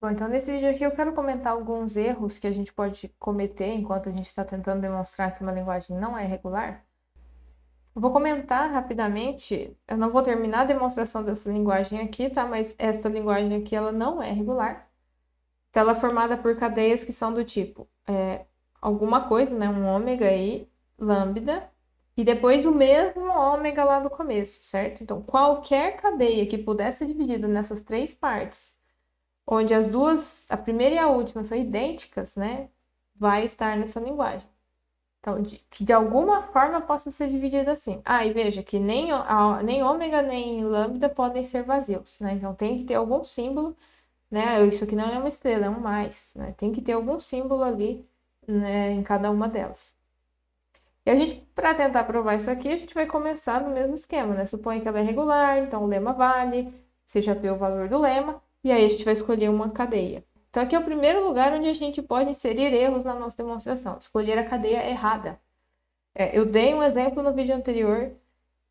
Bom, então nesse vídeo aqui eu quero comentar alguns erros que a gente pode cometer enquanto a gente está tentando demonstrar que uma linguagem não é regular. Eu vou comentar rapidamente, eu não vou terminar a demonstração dessa linguagem aqui, tá? Mas esta linguagem aqui, ela não é regular. Então, ela é formada por cadeias que são do tipo é, alguma coisa, né? Um ômega aí, lambda, e depois o mesmo ômega lá do começo, certo? Então, qualquer cadeia que pudesse ser dividida nessas três partes onde as duas, a primeira e a última, são idênticas, né? Vai estar nessa linguagem. Então, de, que de alguma forma possa ser dividida assim. Ah, e veja que nem, a, nem ômega nem lambda podem ser vazios, né? Então tem que ter algum símbolo, né? Isso aqui não é uma estrela, é um mais, né? Tem que ter algum símbolo ali né, em cada uma delas. E a gente, para tentar provar isso aqui, a gente vai começar no mesmo esquema, né? Suponha que ela é regular, então o lema vale, seja P o valor do lema. E aí a gente vai escolher uma cadeia. Então aqui é o primeiro lugar onde a gente pode inserir erros na nossa demonstração. Escolher a cadeia errada. É, eu dei um exemplo no vídeo anterior.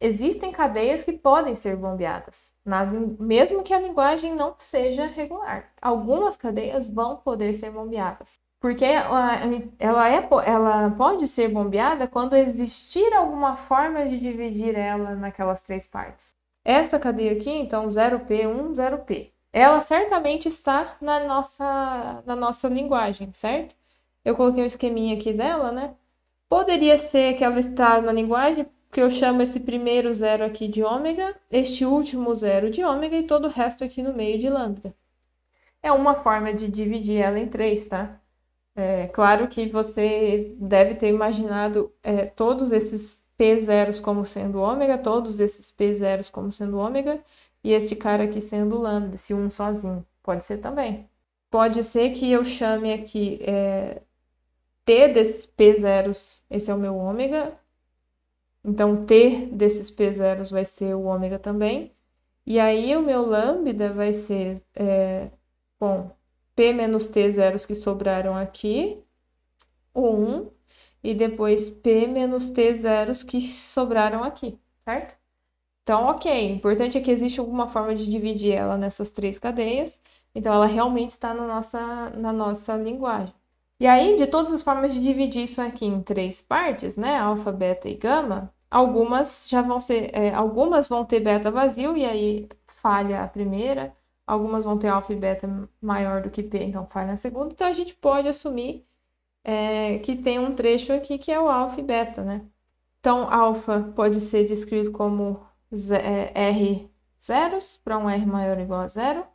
Existem cadeias que podem ser bombeadas, na, mesmo que a linguagem não seja regular. Algumas cadeias vão poder ser bombeadas. Porque é ela, é, ela pode ser bombeada quando existir alguma forma de dividir ela naquelas três partes. Essa cadeia aqui, então, 0P1, 0P ela certamente está na nossa, na nossa linguagem, certo? Eu coloquei um esqueminha aqui dela, né? Poderia ser que ela está na linguagem, porque eu chamo esse primeiro zero aqui de ômega, este último zero de ômega e todo o resto aqui no meio de lambda. É uma forma de dividir ela em três, tá? É, claro que você deve ter imaginado é, todos esses P zeros como sendo ômega, todos esses P zeros como sendo ômega, e este cara aqui sendo lambda, se um sozinho. Pode ser também. Pode ser que eu chame aqui é, T desses P zeros, esse é o meu ômega. Então, T desses P zeros vai ser o ômega também. E aí, o meu lambda vai ser, é, bom, P menos T zeros que sobraram aqui, o 1, e depois P menos T zeros que sobraram aqui, certo? Então, ok, o importante é que existe alguma forma de dividir ela nessas três cadeias. Então, ela realmente está na nossa, na nossa linguagem. E aí, de todas as formas de dividir isso aqui em três partes, né? Alfa, beta e gama, algumas já vão ser. É, algumas vão ter beta vazio, e aí falha a primeira, algumas vão ter alfa e beta maior do que P, então falha a segunda. Então a gente pode assumir é, que tem um trecho aqui que é o alfa e beta, né? Então, alfa pode ser descrito como é, R zeros para um R maior ou igual a zero.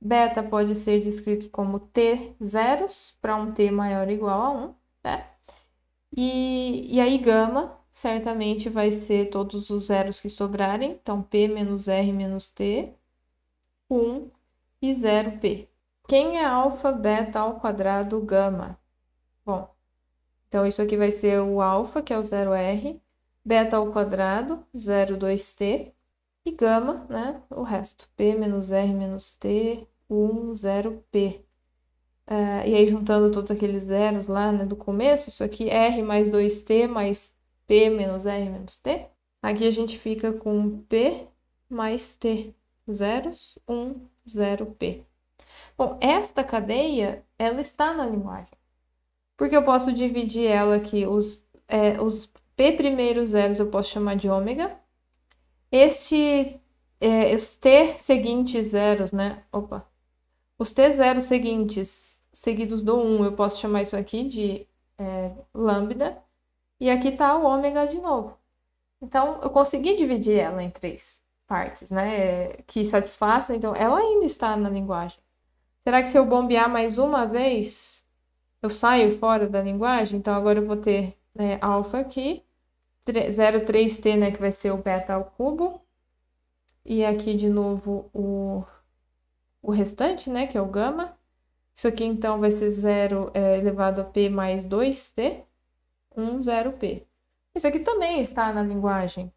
Beta pode ser descrito como T zeros para um T maior ou igual a 1, né? E, e aí gama certamente vai ser todos os zeros que sobrarem, então P menos R menos T, 1 e 0P. Quem é alfa, beta ao quadrado, gama? Bom, então isso aqui vai ser o alfa, que é o 0R, beta ao quadrado, 0,2t, e gama, né, o resto, p menos r menos t, 1, 0p. Uh, e aí, juntando todos aqueles zeros lá né, do começo, isso aqui é r mais 2t mais p menos r menos t. Aqui a gente fica com p mais t, zeros, 1, 0p. Bom, esta cadeia, ela está na linguagem, porque eu posso dividir ela aqui, os, é, os P primeiros zeros eu posso chamar de ômega. Este, é, os T seguintes zeros, né? Opa. Os T zeros seguintes, seguidos do 1, eu posso chamar isso aqui de é, lambda. E aqui está o ômega de novo. Então, eu consegui dividir ela em três partes, né? É, que satisfaçam. Então, ela ainda está na linguagem. Será que se eu bombear mais uma vez, eu saio fora da linguagem? Então, agora eu vou ter né, alfa aqui 0,3t, né, que vai ser o beta ao cubo. E aqui, de novo, o, o restante, né, que é o gama. Isso aqui, então, vai ser 0 é, elevado a p mais 2t, 1, 0p. Isso aqui também está na linguagem.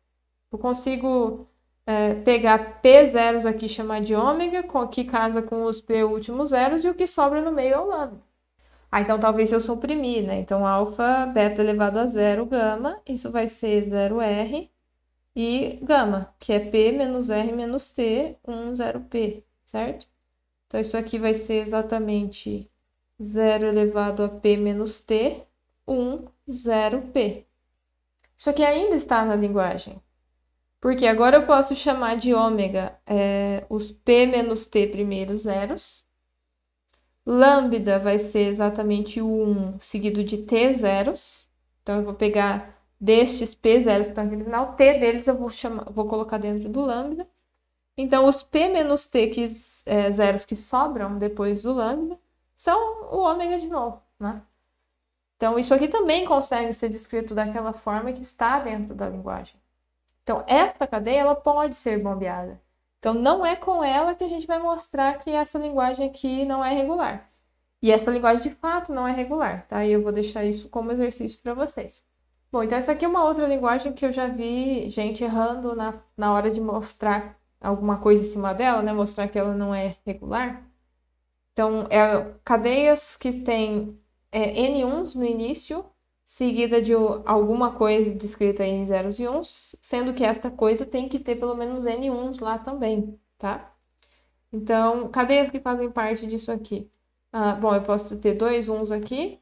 Eu consigo é, pegar p zeros aqui e chamar de ômega, que casa com os p últimos zeros, e o que sobra no meio é o lambda. Ah, então talvez se eu suprimir, né? Então, alfa, beta elevado a zero, gama, isso vai ser zero r e gama, que é P menos R menos T, 1, 0P, certo? Então, isso aqui vai ser exatamente zero elevado a P menos T, 1, 0P. Isso aqui ainda está na linguagem, porque agora eu posso chamar de ômega é, os P menos T primeiros zeros, Lambda vai ser exatamente o 1 seguido de T zeros. Então, eu vou pegar destes P zeros que estão aqui no final, T deles eu vou, chamar, vou colocar dentro do lambda. Então, os P menos T que, é, zeros que sobram depois do lambda são o ômega de novo, né? Então, isso aqui também consegue ser descrito daquela forma que está dentro da linguagem. Então, esta cadeia ela pode ser bombeada. Então, não é com ela que a gente vai mostrar que essa linguagem aqui não é regular. E essa linguagem de fato não é regular, tá? E eu vou deixar isso como exercício para vocês. Bom, então essa aqui é uma outra linguagem que eu já vi gente errando na, na hora de mostrar alguma coisa em cima dela, né? Mostrar que ela não é regular. Então, é cadeias que tem é, N1s no início seguida de alguma coisa descrita em zeros e uns, sendo que esta coisa tem que ter pelo menos n uns lá também, tá? Então, cadeias que fazem parte disso aqui? Ah, bom, eu posso ter dois uns aqui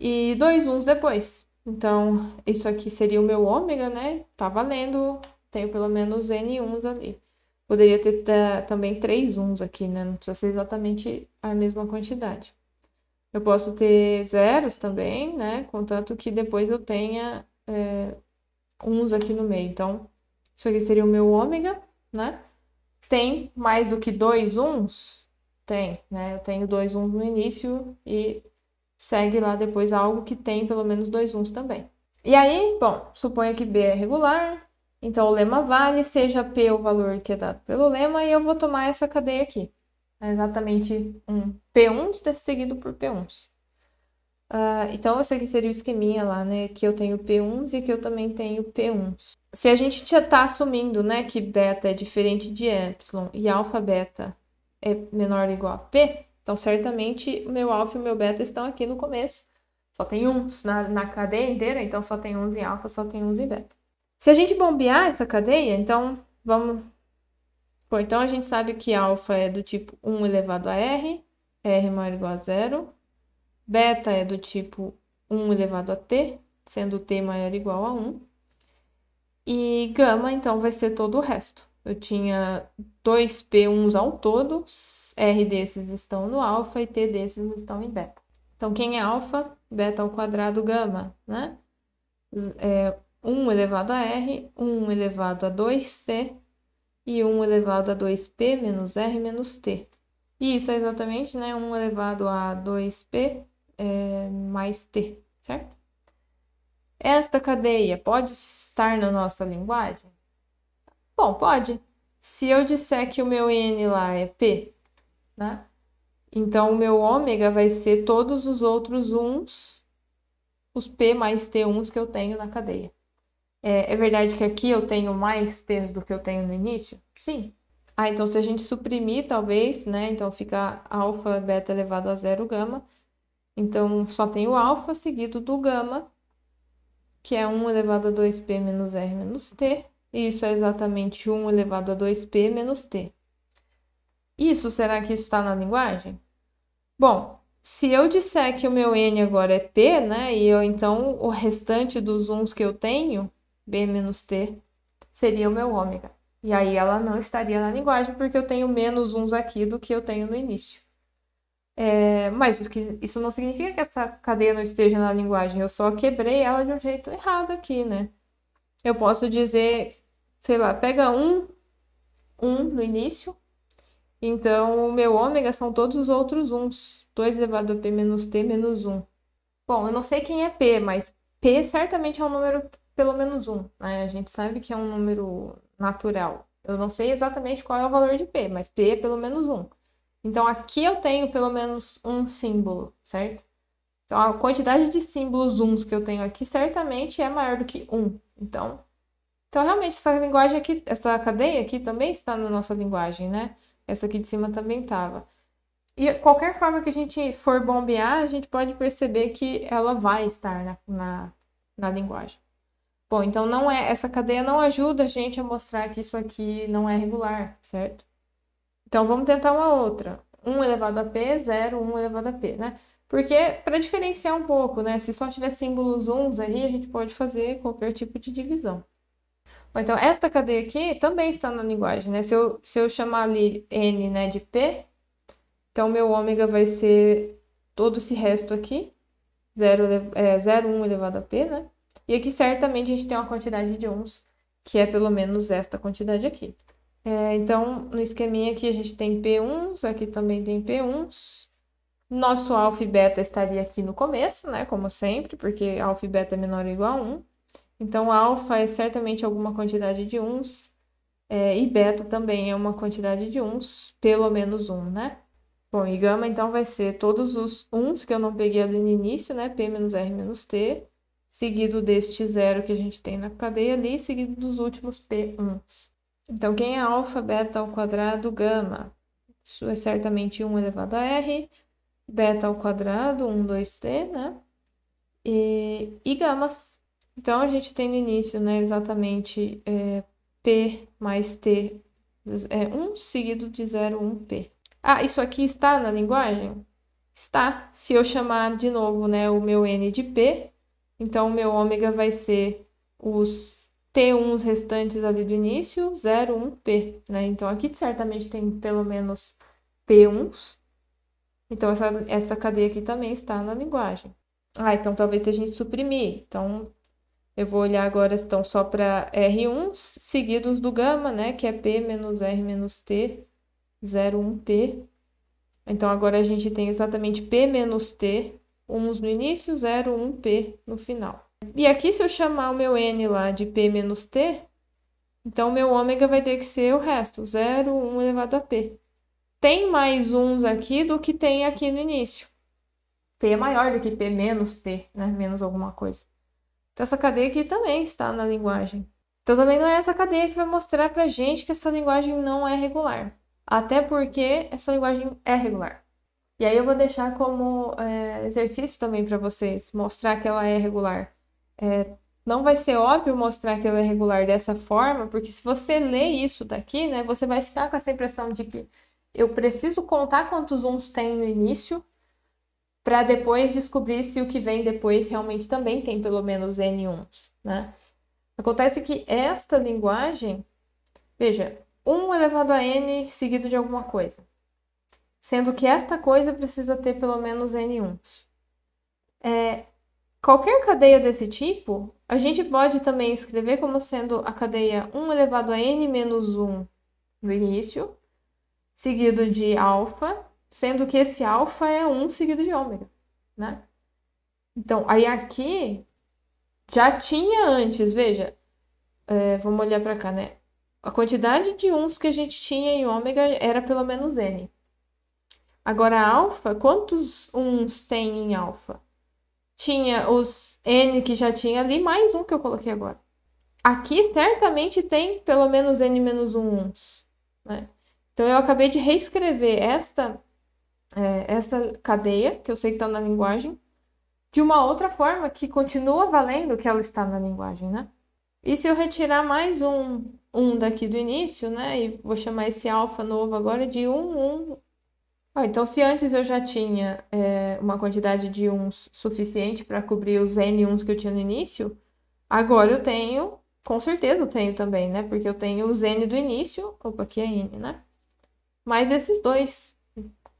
e dois uns depois. Então, isso aqui seria o meu ômega, né? Tá valendo, tenho pelo menos n uns ali. Poderia ter também três uns aqui, né? Não precisa ser exatamente a mesma quantidade. Eu posso ter zeros também, né? Contanto que depois eu tenha é, uns aqui no meio. Então, isso aqui seria o meu ômega, né? Tem mais do que dois uns? Tem, né? Eu tenho dois uns no início e segue lá depois algo que tem pelo menos dois uns também. E aí, bom, suponha que B é regular, então o lema vale, seja P o valor que é dado pelo lema, e eu vou tomar essa cadeia aqui. É exatamente um P1 seguido por P1. Uh, ah, então, esse aqui seria o esqueminha lá, né? Que eu tenho P1 e que eu também tenho P1. Se a gente já está assumindo, né, que beta é diferente de epsilon e alfa beta é menor ou igual a P, então certamente o meu alfa e o meu beta estão aqui no começo. Só tem uns na, na cadeia inteira, então só tem uns em alfa, só tem uns em beta. Se a gente bombear essa cadeia, então vamos Bom, então a gente sabe que alfa é do tipo 1 elevado a r, r maior ou igual a zero. Beta é do tipo 1 elevado a t, sendo t maior ou igual a 1. E gama, então, vai ser todo o resto. Eu tinha dois P1s ao todo, R desses estão no alfa e T desses estão em beta. Então, quem é alfa? Beta ao quadrado gama, né? É 1 elevado a R, 1 elevado a 2C, e 1 elevado a 2p menos r menos t. E isso é exatamente né, 1 elevado a 2p é, mais t, certo? Esta cadeia pode estar na nossa linguagem? Bom, pode. Se eu disser que o meu n lá é p, né? Então, o meu ômega vai ser todos os outros uns, os p mais t 1 s que eu tenho na cadeia. É, é verdade que aqui eu tenho mais peso do que eu tenho no início? Sim. Ah, então se a gente suprimir, talvez, né? Então fica alfa, beta elevado a zero, gama. Então só tem o alfa seguido do gama, que é 1 elevado a 2p menos r menos t. E isso é exatamente 1 elevado a 2p menos t. Isso, será que isso está na linguagem? Bom, se eu disser que o meu n agora é p, né? E eu, então o restante dos uns que eu tenho B menos T seria o meu ômega. E aí ela não estaria na linguagem, porque eu tenho menos uns aqui do que eu tenho no início. É, mas isso não significa que essa cadeia não esteja na linguagem, eu só quebrei ela de um jeito errado aqui, né? Eu posso dizer, sei lá, pega um, um no início, então o meu ômega são todos os outros uns, 2 elevado a p menos t menos 1. Bom, eu não sei quem é p, mas p certamente é um número pelo menos um. Né? A gente sabe que é um número natural. Eu não sei exatamente qual é o valor de P, mas P é pelo menos um. Então aqui eu tenho pelo menos um símbolo, certo? Então a quantidade de símbolos uns que eu tenho aqui certamente é maior do que um. Então, então realmente essa linguagem aqui, essa cadeia aqui também está na nossa linguagem, né? Essa aqui de cima também estava. E qualquer forma que a gente for bombear, a gente pode perceber que ela vai estar na, na, na linguagem. Bom, então não é essa cadeia não ajuda a gente a mostrar que isso aqui não é regular, certo? Então vamos tentar uma outra. 1 elevado a p, 0, 1 elevado a p, né? Porque para diferenciar um pouco, né, se só tiver símbolos uns aí, a gente pode fazer qualquer tipo de divisão. Bom, então esta cadeia aqui também está na linguagem, né? Se eu, se eu chamar ali n, né, de p, então meu ômega vai ser todo esse resto aqui, 0, é, 0 1 elevado a p, né? E aqui certamente a gente tem uma quantidade de uns, que é pelo menos esta quantidade aqui. É, então, no esqueminha aqui a gente tem P1s, aqui também tem P1s. Nosso alfa e beta estaria aqui no começo, né? Como sempre, porque alfa e beta é menor ou igual a 1. Então, alfa é certamente alguma quantidade de uns, é, e beta também é uma quantidade de uns, pelo menos um, né? Bom, e gama então vai ser todos os uns que eu não peguei ali no início, né? P menos R menos T, seguido deste zero que a gente tem na cadeia ali, seguido dos últimos P1s. Então, quem é alfa, beta ao quadrado, gama? Isso é certamente 1 elevado a R, beta ao quadrado, 1, 2T, né? E, e gamas. Então, a gente tem no início, né, exatamente é, P mais T é 1 seguido de 0, 1, P. Ah, isso aqui está na linguagem? Está. Se eu chamar de novo, né, o meu N de P, então, o meu ômega vai ser os T1 s restantes ali do início, 0, 1, P, né? Então, aqui certamente tem pelo menos P1s. Então, essa, essa cadeia aqui também está na linguagem. Ah, então talvez se a gente suprimir. Então, eu vou olhar agora, então, só para R1, seguidos do gama, né? Que é P menos R menos T, 0, 1, P. Então, agora a gente tem exatamente P menos T uns no início, 0, 1, P no final. E aqui, se eu chamar o meu N lá de P menos T, então meu ômega vai ter que ser o resto, 0, 1 elevado a P. Tem mais uns aqui do que tem aqui no início. P é maior do que P menos T, né? Menos alguma coisa. Então, essa cadeia aqui também está na linguagem. Então, também não é essa cadeia que vai mostrar para gente que essa linguagem não é regular. Até porque essa linguagem é regular. E aí eu vou deixar como é, exercício também para vocês, mostrar que ela é regular. É, não vai ser óbvio mostrar que ela é regular dessa forma, porque se você ler isso daqui, né, você vai ficar com essa impressão de que eu preciso contar quantos uns tem no início, para depois descobrir se o que vem depois realmente também tem pelo menos n uns, né? Acontece que esta linguagem, veja, 1 elevado a n seguido de alguma coisa sendo que esta coisa precisa ter pelo menos N uns. É, qualquer cadeia desse tipo, a gente pode também escrever como sendo a cadeia 1 elevado a N menos 1 no início, seguido de alfa, sendo que esse alfa é 1 seguido de ômega, né? Então, aí aqui já tinha antes, veja, é, vamos olhar para cá, né? A quantidade de uns que a gente tinha em ômega era pelo menos n. Agora, alfa, quantos uns tem em alfa? Tinha os N que já tinha ali, mais um que eu coloquei agora. Aqui certamente tem pelo menos N menos um uns. Né? Então, eu acabei de reescrever esta, é, essa cadeia, que eu sei que está na linguagem, de uma outra forma que continua valendo que ela está na linguagem, né? E se eu retirar mais um, um daqui do início, né? E vou chamar esse alfa novo agora de 1, 1, ah, então, se antes eu já tinha é, uma quantidade de uns suficiente para cobrir os N1s que eu tinha no início, agora eu tenho, com certeza eu tenho também, né? Porque eu tenho os N do início, opa, aqui é N, né? Mais esses dois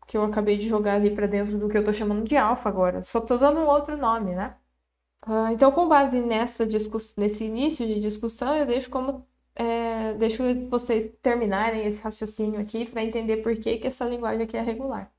que eu acabei de jogar ali para dentro do que eu estou chamando de alfa agora. Só estou dando um outro nome, né? Ah, então, com base nessa nesse início de discussão, eu deixo como é, deixo vocês terminarem esse raciocínio aqui para entender por que, que essa linguagem aqui é regular.